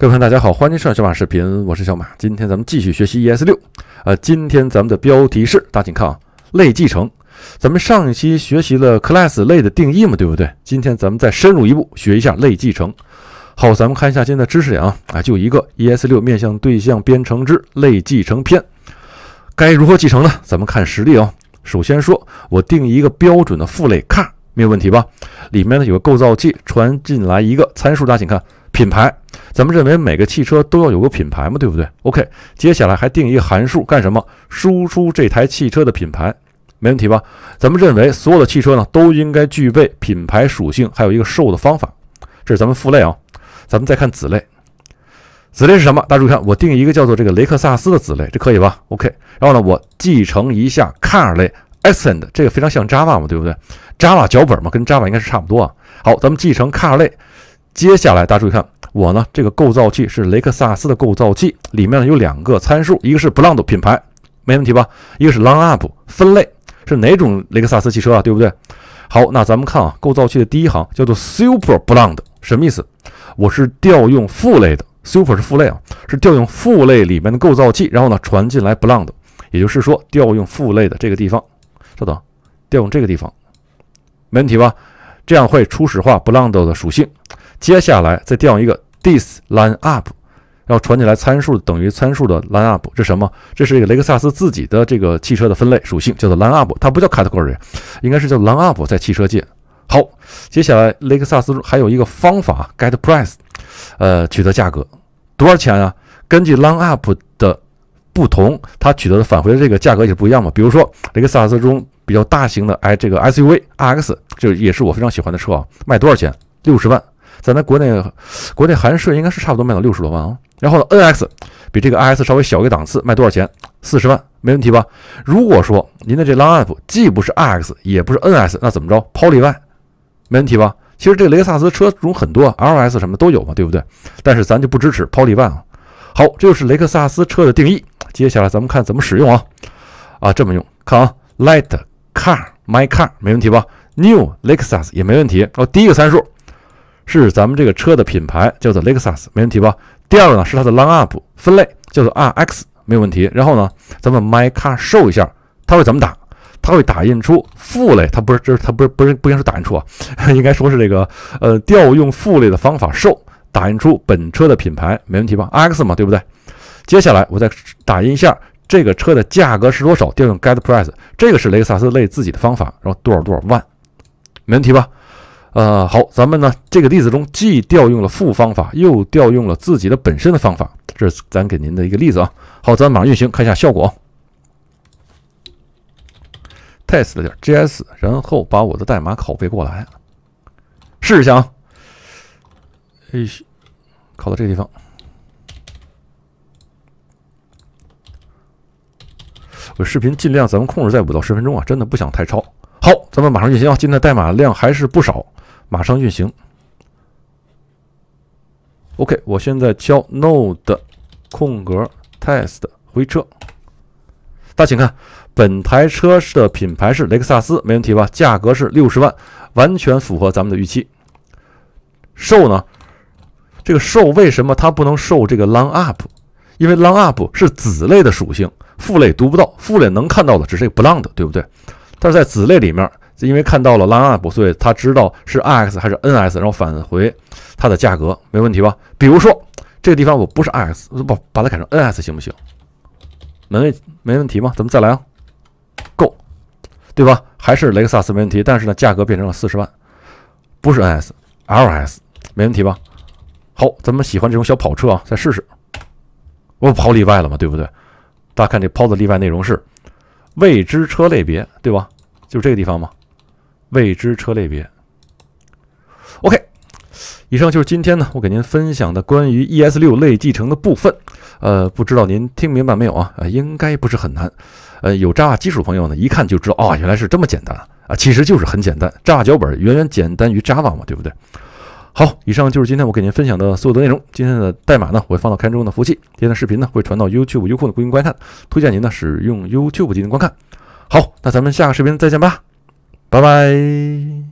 各位朋友，大家好，欢迎收看小马视频，我是小马。今天咱们继续学习 ES 六，呃，今天咱们的标题是，大家请看啊，类继承。咱们上一期学习了 class 类的定义嘛，对不对？今天咱们再深入一步，学一下类继承。好，咱们看一下现在知识点啊，啊，就一个 ES 六面向对象编程之类继承篇，该如何继承呢？咱们看实例哦。首先说，我定一个标准的父类 Car，没有问题吧？里面呢有个构造器，传进来一个参数，大家请看品牌。咱们认为每个汽车都要有个品牌嘛，对不对？OK，接下来还定一个函数干什么？输出这台汽车的品牌，没问题吧？咱们认为所有的汽车呢都应该具备品牌属性，还有一个售的方法。这是咱们父类啊。咱们再看子类，子类是什么？大家注意看，我定一个叫做这个雷克萨斯的子类，这可以吧？OK，然后呢，我继承一下 Car 类，Accent 这个非常像 Java 嘛，对不对？Java 脚本嘛，跟 Java 应该是差不多啊。好，咱们继承 Car 类，接下来大家注意看。我呢，这个构造器是雷克萨斯的构造器，里面呢有两个参数，一个是 Blonde 品牌，没问题吧？一个是 Long Up 分类，是哪种雷克萨斯汽车啊？对不对？好，那咱们看啊，构造器的第一行叫做 Super Blonde，什么意思？我是调用父类的 Super 是父类啊，是调用父类里面的构造器，然后呢传进来 Blonde，也就是说调用父类的这个地方，稍等，调用这个地方，没问题吧？这样会初始化 Blonde 的属性。接下来再调一个 this line up，然后传进来参数等于参数的 line up，这什么？这是一个雷克萨斯自己的这个汽车的分类属性，叫做 line up，它不叫 category，应该是叫 line up，在汽车界。好，接下来雷克萨斯还有一个方法 get price，呃，取得价格多少钱啊？根据 line up 的不同，它取得的返回的这个价格也是不一样嘛。比如说雷克萨斯中比较大型的，哎，这个 SUV RX，就也是我非常喜欢的车啊，卖多少钱？六十万。咱咱国内国内含税应该是差不多卖到六十多万啊。然后呢，N X 比这个 I S 稍微小一个档次，卖多少钱？四十万，没问题吧？如果说您的这 Long App 既不是 r X 也不是 N s 那怎么着抛例外，没问题吧？其实这雷克萨斯车种很多，L S 什么都有嘛，对不对？但是咱就不支持抛例外啊。好，这就是雷克萨斯车的定义。接下来咱们看怎么使用啊啊，这么用，看啊，Light Car My Car，没问题吧 n e w Lexus 也没问题。哦，第一个参数。是咱们这个车的品牌叫做 Lexus，没问题吧？第二个呢是它的 l i n e Up 分类叫做 R X，没有问题。然后呢，咱们 My Car show 一下，它会怎么打？它会打印出父类，它不是，这是它不是，不是不应该说打印出啊，应该说是这个呃调用父类的方法 show 打印出本车的品牌，没问题吧？R X 嘛，对不对？接下来我再打印一下这个车的价格是多少，调用 get price，这个是雷克萨斯类自己的方法，然后多少多少万，没问题吧？呃，好，咱们呢这个例子中既调用了负方法，又调用了自己的本身的方法，这是咱给您的一个例子啊。好，咱马上运行，看一下效果。Test 点 JS，然后把我的代码拷贝过来，试一下啊。哎，拷到这个地方。我视频尽量咱们控制在五到十分钟啊，真的不想太超。好，咱们马上运行，啊，今天的代码量还是不少。马上运行，OK，我现在敲 node 空格 test 回车。大家请看，本台车的品牌是雷克萨斯，没问题吧？价格是六十万，完全符合咱们的预期。s 呢？这个 s 为什么它不能 s 这个 long up？因为 long up 是子类的属性，父类读不到，父类能看到的只是个 b long 对不对？但是在子类里面。因为看到了“ lineup，所以他知道是 “i x” 还是 “n s”，然后返回它的价格，没问题吧？比如说这个地方我不是 “i x”，把把它改成 “n s” 行不行？没问没问题吗？咱们再来啊，g o 对吧？还是雷克萨斯没问题，但是呢，价格变成了四十万，不是 “n s”，“l s” 没问题吧？好，咱们喜欢这种小跑车啊，再试试，我跑例外了嘛，对不对？大家看这抛的例外内容是未知车类别，对吧？就这个地方嘛，未知车类别。OK，以上就是今天呢，我给您分享的关于 ES 六类继承的部分。呃，不知道您听明白没有啊？应该不是很难。呃，有 Java 基础朋友呢，一看就知道啊，原来是这么简单啊，其实就是很简单，Java 脚本远远简单于 Java 嘛，对不对？好，以上就是今天我给您分享的所有的内容。今天的代码呢，我会放到看中的服务器；今天的视频呢，会传到 YouTube、优酷的公屏观看。推荐您呢，使用 YouTube 进行观看。好，那咱们下个视频再见吧。拜拜。